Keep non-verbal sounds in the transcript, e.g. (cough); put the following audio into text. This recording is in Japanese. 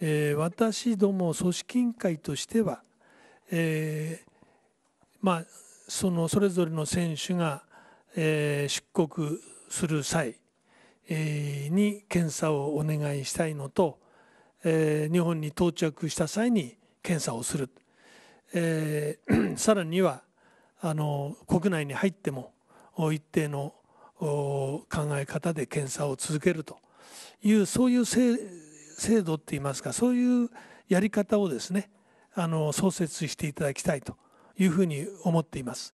えー、私ども組織委員会としては、えー、まあ、そのそれぞれの選手が、えー、出国する際、えに検査をお願いしたいのと、え日本に到着した際に検査をする、え (clears throat) さらにはあの国内に入っても一定の考え方で検査を続けるというそういう制制度っていいますかそういうやり方をですねあの創設していただきたいというふうに思っています。